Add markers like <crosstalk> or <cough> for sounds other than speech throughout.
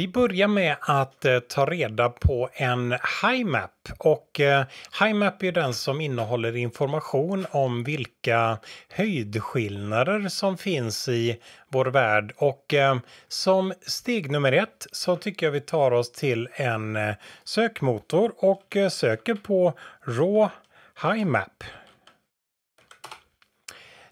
Vi börjar med att eh, ta reda på en HiMap. Och eh, HiMap är den som innehåller information om vilka höjdskillnader som finns i vår värld. Och eh, som steg nummer ett så tycker jag vi tar oss till en eh, sökmotor och eh, söker på Raw HiMap.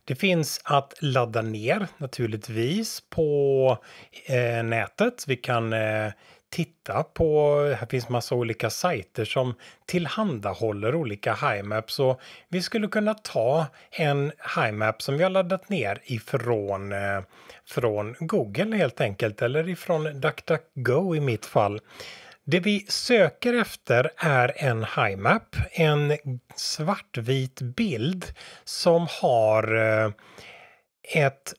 Det finns att ladda ner naturligtvis på eh, nätet. Vi kan eh, titta på, här finns massa olika sajter som tillhandahåller olika HiMaps och vi skulle kunna ta en HiMap som vi har laddat ner ifrån eh, från Google helt enkelt eller ifrån DuckDuckGo i mitt fall det vi söker efter är en himap en svartvit bild som har eh, ett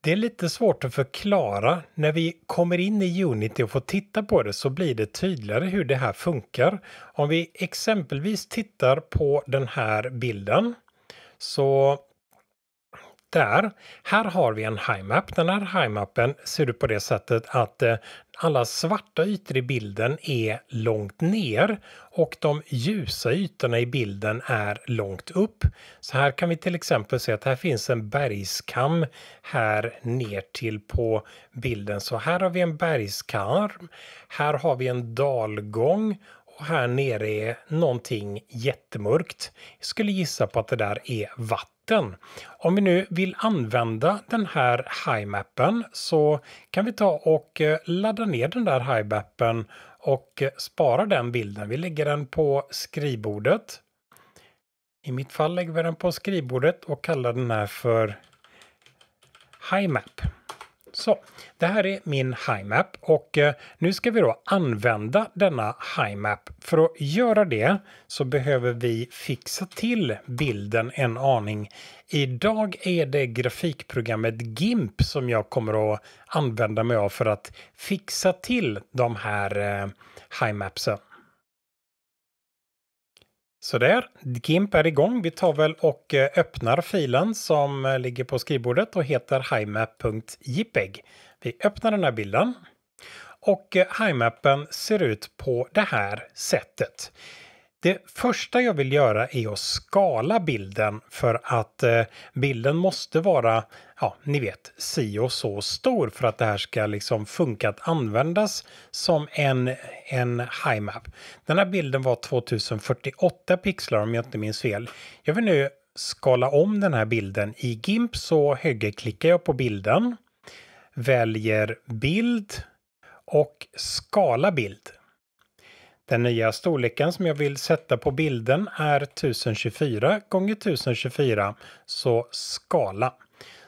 det är lite svårt att förklara. När vi kommer in i Unity och får titta på det så blir det tydligare hur det här funkar. Om vi exempelvis tittar på den här bilden så där, här har vi en himap. Den här himapen ser du på det sättet att eh, alla svarta ytor i bilden är långt ner och de ljusa ytorna i bilden är långt upp. Så här kan vi till exempel se att här finns en bergskam här ner till på bilden. Så här har vi en bergskarm. Här har vi en dalgång här nere är någonting jättemörkt. Jag skulle gissa på att det där är vatten. Om vi nu vill använda den här highmappen så kan vi ta och eh, ladda ner den där highmappen och eh, spara den bilden. Vi lägger den på skrivbordet. I mitt fall lägger vi den på skrivbordet och kallar den här för HiMap. Så, det här är min HiMap och eh, nu ska vi då använda denna HiMap. För att göra det så behöver vi fixa till bilden en aning. Idag är det grafikprogrammet GIMP som jag kommer att använda mig av för att fixa till de här eh, HiMapsen. Sådär, GIMP är igång. Vi tar väl och eh, öppnar filen som eh, ligger på skrivbordet och heter himap.jpeg. Vi öppnar den här bilden och eh, himapen ser ut på det här sättet. Det första jag vill göra är att skala bilden för att eh, bilden måste vara, ja, ni vet, si och så stor för att det här ska liksom funka att användas som en, en high-map. Den här bilden var 2048 pixlar om jag inte minns fel. Jag vill nu skala om den här bilden. I GIMP så högerklickar jag på bilden, väljer bild och skala bild. Den nya storleken som jag vill sätta på bilden är 1024 gånger 1024, så skala.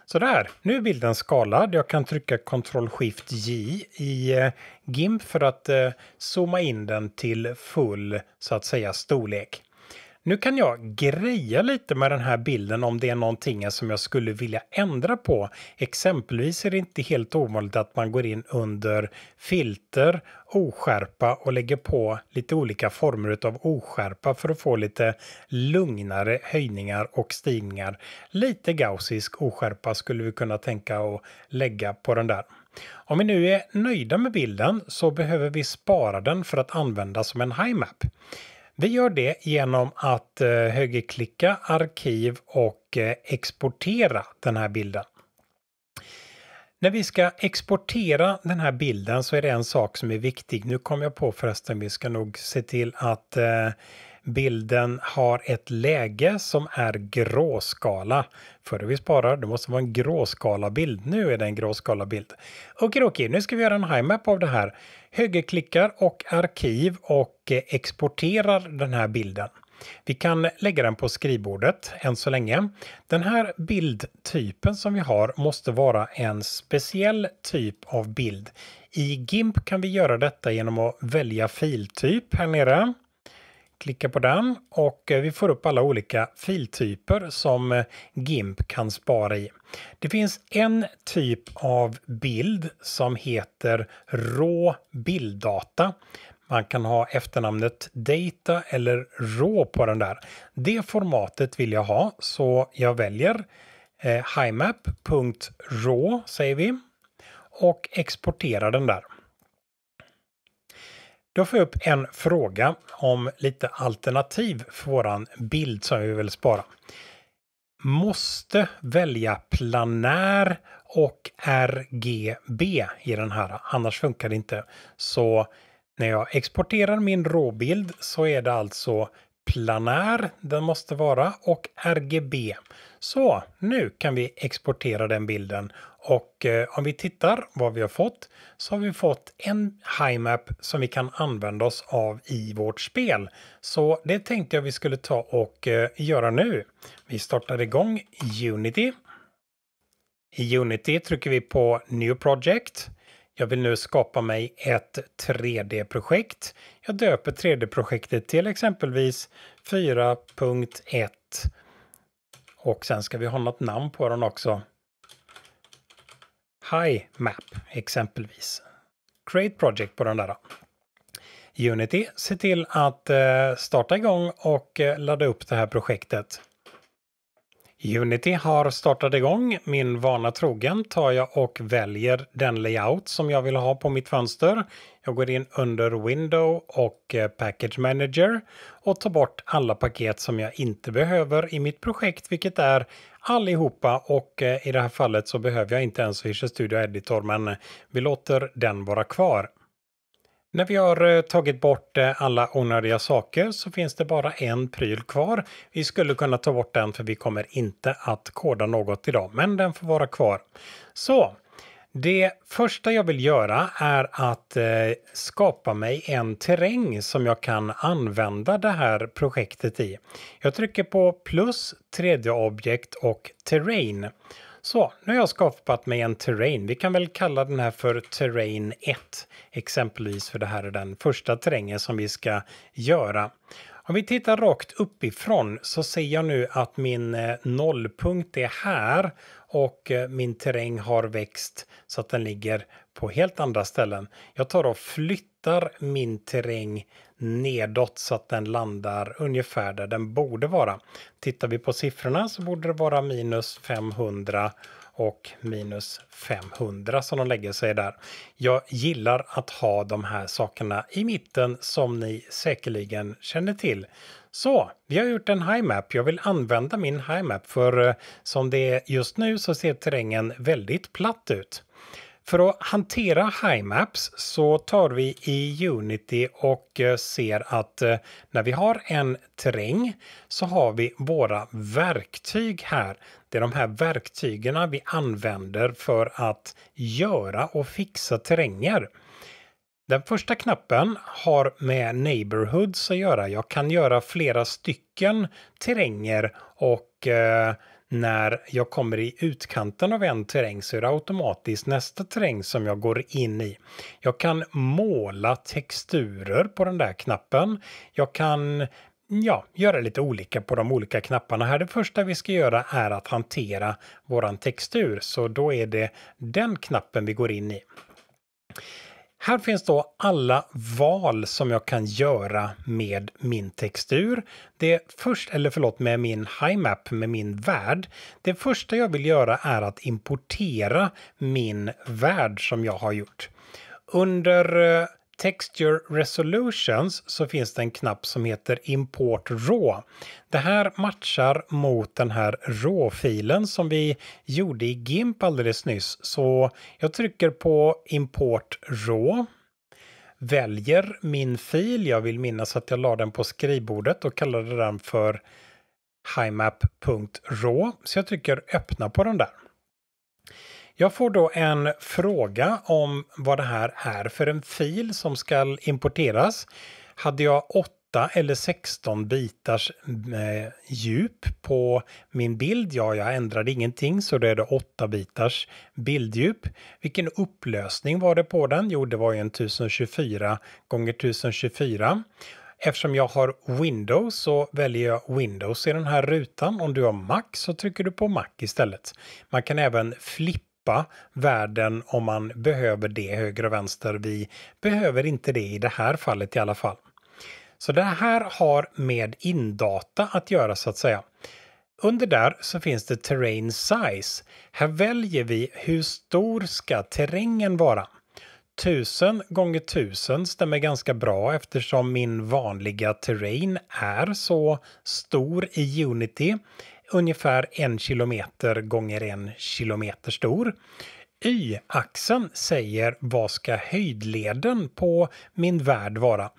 Så där, nu är bilden skalad. Jag kan trycka Ctrl Shift J i eh, GIMP för att eh, zooma in den till full så att säga storlek. Nu kan jag greja lite med den här bilden om det är någonting som jag skulle vilja ändra på. Exempelvis är det inte helt ovanligt att man går in under filter, oskärpa och lägger på lite olika former av oskärpa för att få lite lugnare höjningar och stigningar. Lite gaussisk oskärpa skulle vi kunna tänka och lägga på den där. Om vi nu är nöjda med bilden så behöver vi spara den för att använda som en high map. Vi gör det genom att eh, högerklicka arkiv och eh, exportera den här bilden. När vi ska exportera den här bilden så är det en sak som är viktig. Nu kom jag på förresten, vi ska nog se till att eh, Bilden har ett läge som är gråskala. Före vi sparar, det måste vara en gråskala bild. Nu är det en gråskala bild. Okej, okej, nu ska vi göra en high av det här. Högerklickar och arkiv och eh, exporterar den här bilden. Vi kan lägga den på skrivbordet än så länge. Den här bildtypen som vi har måste vara en speciell typ av bild. I GIMP kan vi göra detta genom att välja filtyp här nere. Klicka på den och eh, vi får upp alla olika filtyper som eh, GIMP kan spara i. Det finns en typ av bild som heter rå bilddata. Man kan ha efternamnet data eller rå på den där. Det formatet vill jag ha så jag väljer eh, himap.raw säger vi och exporterar den där. Då får jag upp en fråga om lite alternativ för våran bild som vi vill spara. Måste välja planär och RGB i den här, annars funkar det inte. Så när jag exporterar min råbild så är det alltså planär den måste vara och RGB. Så nu kan vi exportera den bilden och eh, om vi tittar vad vi har fått så har vi fått en HiMap som vi kan använda oss av i vårt spel. Så det tänkte jag vi skulle ta och eh, göra nu. Vi startar igång Unity. I Unity trycker vi på New Project. Jag vill nu skapa mig ett 3D-projekt. Jag döper 3D-projektet till exempelvis 4.1 och sen ska vi ha något namn på den också. High Map exempelvis. Create Project på den där. Unity, se till att eh, starta igång och eh, ladda upp det här projektet. Unity har startat igång. Min vana trogen tar jag och väljer den layout som jag vill ha på mitt fönster. Jag går in under Window och eh, Package Manager och tar bort alla paket som jag inte behöver i mitt projekt, vilket är allihopa och eh, i det här fallet så behöver jag inte ens Visual Studio Editor, men vi låter den vara kvar. När vi har eh, tagit bort eh, alla onödiga saker så finns det bara en pryl kvar. Vi skulle kunna ta bort den för vi kommer inte att koda något idag, men den får vara kvar. Så, det första jag vill göra är att eh, skapa mig en terräng som jag kan använda det här projektet i. Jag trycker på plus tredje objekt och terrain. Så, nu har jag skapat mig en terrain. Vi kan väl kalla den här för terrain 1 exempelvis, för det här är den första terrängen som vi ska göra. Om vi tittar rakt uppifrån så ser jag nu att min eh, nollpunkt är här och eh, min terräng har växt så att den ligger på helt andra ställen. Jag tar och flyttar flyttar min terräng nedåt så att den landar ungefär där den borde vara. Tittar vi på siffrorna så borde det vara minus 500 och minus 500 som de lägger sig där. Jag gillar att ha de här sakerna i mitten som ni säkerligen känner till. Så, vi har gjort en highmap. Jag vill använda min highmap för eh, som det är just nu så ser terrängen väldigt platt ut. För att hantera HiMaps så tar vi i Unity och eh, ser att eh, när vi har en terräng så har vi våra verktyg här. Det är de här verktygen vi använder för att göra och fixa terränger. Den första knappen har med Neighborhoods att göra. Jag kan göra flera stycken terränger och eh, när jag kommer i utkanten av en terräng så är det automatiskt nästa terräng som jag går in i. Jag kan måla texturer på den där knappen. Jag kan ja, göra lite olika på de olika knapparna här. Det första vi ska göra är att hantera våran textur, så då är det den knappen vi går in i. Här finns då alla val som jag kan göra med min textur. Det först, eller förlåt, med min HiMap, med min värld. Det första jag vill göra är att importera min värld som jag har gjort. Under eh, Texture Resolutions så finns det en knapp som heter Import RAW. Det här matchar mot den här RAW-filen som vi gjorde i GIMP alldeles nyss. Så jag trycker på Import RAW väljer min fil. Jag vill minnas att jag la den på skrivbordet och kallade den för himap.raw. Så jag trycker öppna på den där. Jag får då en fråga om vad det här är för en fil som ska importeras. Hade jag 8 eller 16 bitars eh, djup på min bild, ja, jag ändrade ingenting så då är det 8 bitars bilddjup. Vilken upplösning var det på den? Jo, det var ju en 1024 gånger 1024. Eftersom jag har Windows så väljer jag Windows i den här rutan. Om du har Mac så trycker du på Mac istället. Man kan även flippa toppa världen om man behöver det höger och vänster. Vi behöver inte det i det här fallet i alla fall. Så det här har med indata att göra så att säga. Under där så finns det terrain size. Här väljer vi hur stor ska terrängen vara. 1000 gånger 1000 stämmer ganska bra eftersom min vanliga terrain är så stor i Unity ungefär en kilometer gånger en kilometer stor. Y-axeln säger vad ska höjdleden på min värld vara?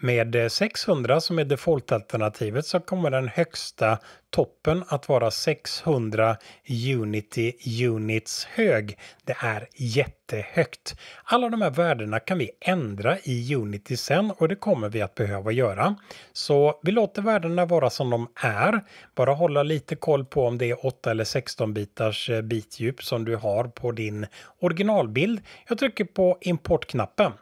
Med 600 eh, som är defaultalternativet så kommer den högsta toppen att vara 600 Unity Units hög. Det är jättehögt. Alla de här värdena kan vi ändra i Unity sen och det kommer vi att behöva göra. Så vi låter värdena vara som de är. Bara hålla lite koll på om det är 8 eller 16 bitars eh, bitdjup som du har på din originalbild. Jag trycker på importknappen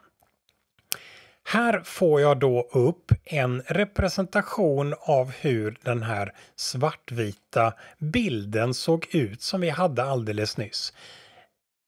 här får jag då upp en representation av hur den här svartvita bilden såg ut som vi hade alldeles nyss.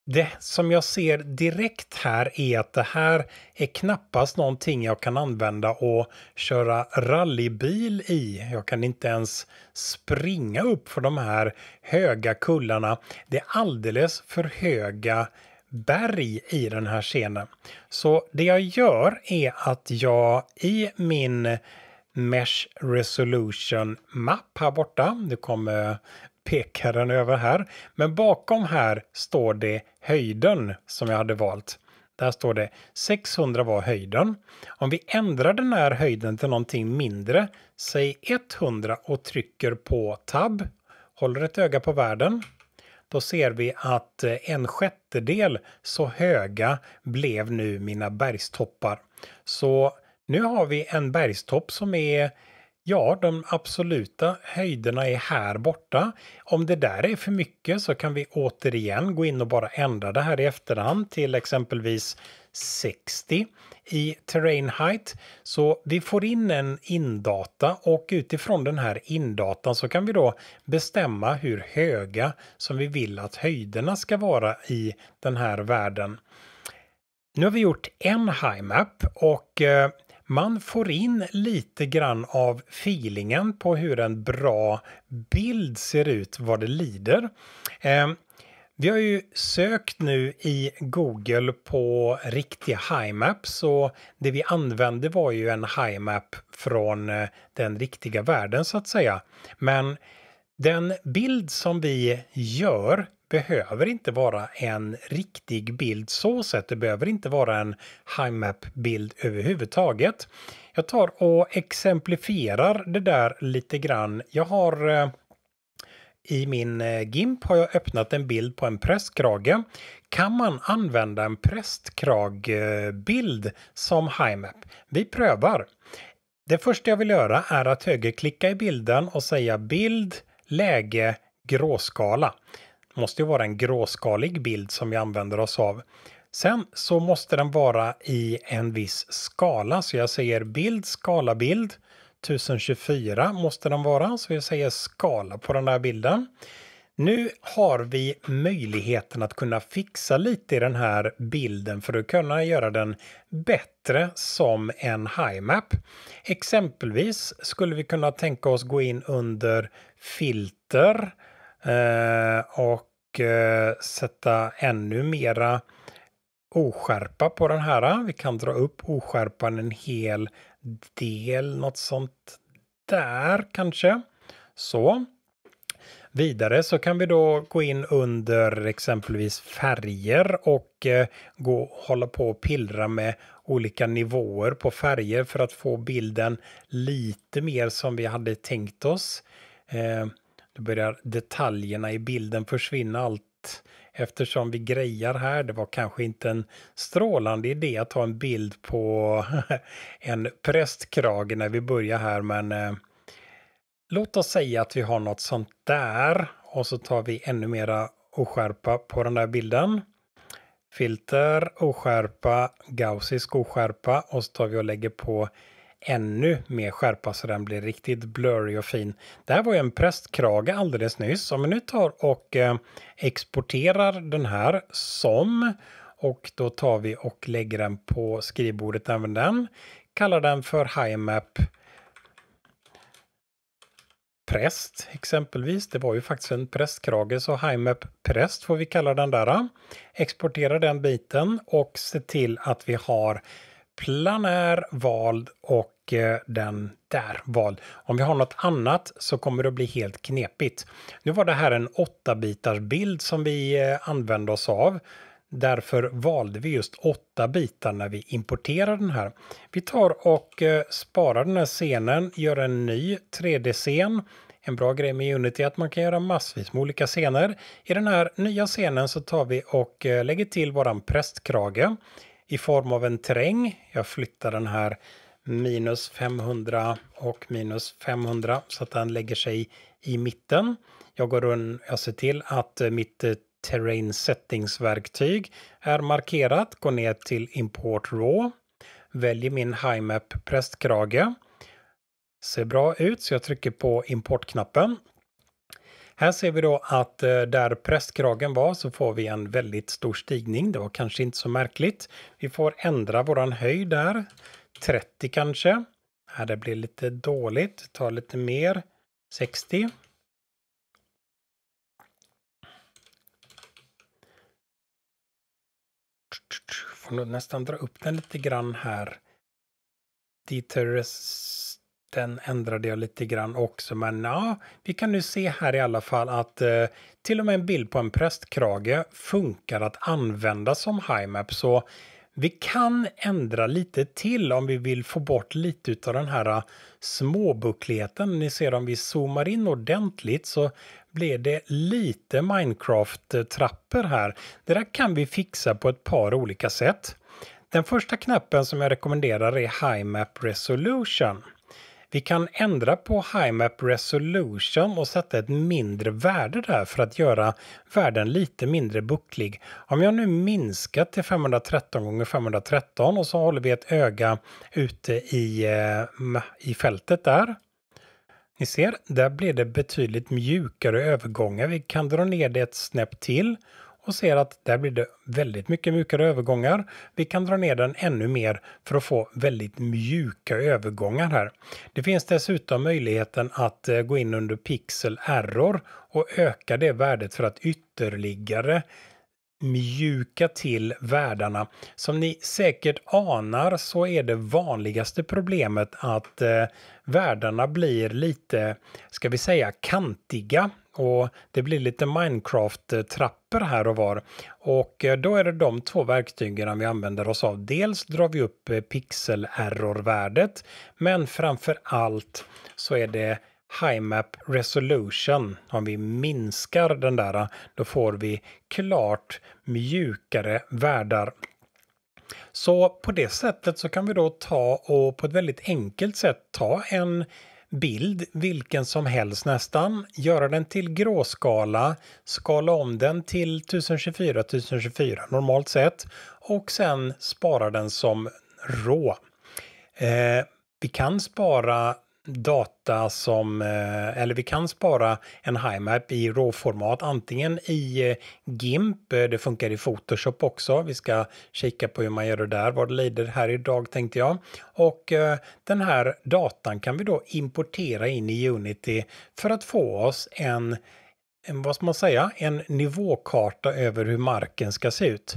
Det som jag ser direkt här är att det här är knappast någonting jag kan använda och köra rallybil i. Jag kan inte ens springa upp för de här höga kullarna. Det är alldeles för höga berg i den här scenen. Så det jag gör är att jag i min Mesh Resolution Map här borta, nu kommer pekaren över här, men bakom här står det höjden som jag hade valt. Där står det 600 var höjden. Om vi ändrar den här höjden till någonting mindre, säg 100 och trycker på tab, håller ett öga på världen då ser vi att eh, en sjättedel så höga blev nu mina bergstoppar. Så nu har vi en bergstopp som är Ja, de absoluta höjderna är här borta. Om det där är för mycket så kan vi återigen gå in och bara ändra det här i efterhand till exempelvis 60 i Terrain Height. Så vi får in en indata och utifrån den här indatan så kan vi då bestämma hur höga som vi vill att höjderna ska vara i den här världen. Nu har vi gjort en high-map och eh, man får in lite grann av feelingen på hur en bra bild ser ut vad det lider. Ehm, vi har ju sökt nu i Google på riktiga HiMaps och det vi använde var ju en HiMap från eh, den riktiga världen så att säga. Men den bild som vi gör behöver inte vara en riktig bild så sett. Det behöver inte vara en HiMap-bild överhuvudtaget. Jag tar och exemplifierar det där lite grann. Jag har eh, i min eh, GIMP har jag öppnat en bild på en prästkrage. Kan man använda en prästkragbild som HiMap? Vi prövar. Det första jag vill göra är att högerklicka i bilden och säga bild, läge, gråskala. Det måste ju vara en gråskalig bild som vi använder oss av. Sen så måste den vara i en viss skala, så jag säger bild, skala, bild. 1024 måste den vara, så vi säger skala på den här bilden. Nu har vi möjligheten att kunna fixa lite i den här bilden för att kunna göra den bättre som en high Exempelvis skulle vi kunna tänka oss gå in under filter och sätta ännu mera oskärpa på den här. Vi kan dra upp oskärpan en hel del, något sånt där kanske. Så. Vidare så kan vi då gå in under exempelvis färger och eh, gå, hålla på och pillra med olika nivåer på färger för att få bilden lite mer som vi hade tänkt oss. Eh, då börjar detaljerna i bilden försvinna allt eftersom vi grejar här. Det var kanske inte en strålande idé att ta en bild på <laughs> en prästkrage när vi börjar här, men eh, låt oss säga att vi har något sånt där och så tar vi ännu mera oskärpa på den där bilden. Filter, oskärpa, gaussisk oskärpa och så tar vi och lägger på ännu mer skärpa så den blir riktigt blurry och fin. Det här var ju en prästkrage alldeles nyss. Om vi nu tar och eh, exporterar den här som och då tar vi och lägger den på skrivbordet även den. Kallar den för HiMap präst exempelvis. Det var ju faktiskt en prästkrage så HiMap präst får vi kalla den där. Eh. Exportera den biten och se till att vi har Planär vald och eh, den där vald. Om vi har något annat så kommer det att bli helt knepigt. Nu var det här en 8-bitars bild som vi eh, använde oss av. Därför valde vi just åtta bitar när vi importerar den här. Vi tar och eh, sparar den här scenen, gör en ny 3D-scen. En bra grej med Unity är att man kan göra massvis med olika scener. I den här nya scenen så tar vi och lägger till våran prästkrage i form av en terräng. Jag flyttar den här minus 500 och minus 500 så att den lägger sig i mitten. Jag går runt, jag ser till att eh, mitt eh, terrain settings-verktyg är markerat, går ner till import raw, väljer min himap prästkrage. Ser bra ut så jag trycker på importknappen här ser vi då att eh, där prästkragen var så får vi en väldigt stor stigning. Det var kanske inte så märkligt. Vi får ändra våran höjd där. 30 kanske. Här det blir lite dåligt. Ta lite mer. 60. Får nog nästan dra upp den lite grann här. Deterres den ändrade jag lite grann också, men ja, vi kan nu se här i alla fall att eh, till och med en bild på en prästkrage funkar att använda som HiMap, så vi kan ändra lite till om vi vill få bort lite av den här eh, småbuckligheten. Ni ser om vi zoomar in ordentligt så blir det lite Minecraft-trappor här. Det där kan vi fixa på ett par olika sätt. Den första knappen som jag rekommenderar är High Map Resolution. Vi kan ändra på HiMap Resolution och sätta ett mindre värde där för att göra världen lite mindre bucklig. Om jag nu minskar till 513 gånger 513 och så håller vi ett öga ute i, eh, i fältet där. Ni ser, där blir det betydligt mjukare övergångar. Vi kan dra ner det ett snäpp till och ser att där blir det väldigt mycket mjukare övergångar. Vi kan dra ner den ännu mer för att få väldigt mjuka övergångar här. Det finns dessutom möjligheten att eh, gå in under pixel error och öka det värdet för att ytterligare mjuka till världarna Som ni säkert anar så är det vanligaste problemet att eh, värdarna blir lite, ska vi säga, kantiga och det blir lite Minecraft-trappor här och var. Och eh, då är det de två verktygen vi använder oss av. Dels drar vi upp eh, pixel error-värdet, men framför allt så är det HiMap Resolution, om vi minskar den där, då får vi klart mjukare världar. Så på det sättet så kan vi då ta och på ett väldigt enkelt sätt ta en bild, vilken som helst nästan, göra den till gråskala, skala om den till 1024 1024 normalt sett och sen spara den som rå. Eh, vi kan spara data som, eh, eller vi kan spara en HiMap i råformat antingen i eh, GIMP, eh, det funkar i Photoshop också. Vi ska kika på hur man gör det där vad det lider här idag tänkte jag. Och den här datan kan vi då importera in i Unity för att få oss en en, vad ska man säga, en nivåkarta över hur marken ska se ut.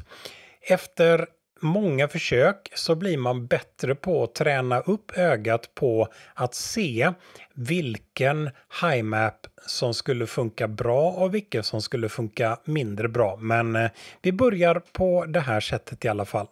Efter många försök så blir man bättre på att träna upp ögat på att se vilken highmap som skulle funka bra och vilken som skulle funka mindre bra. Men eh, vi börjar på det här sättet i alla fall.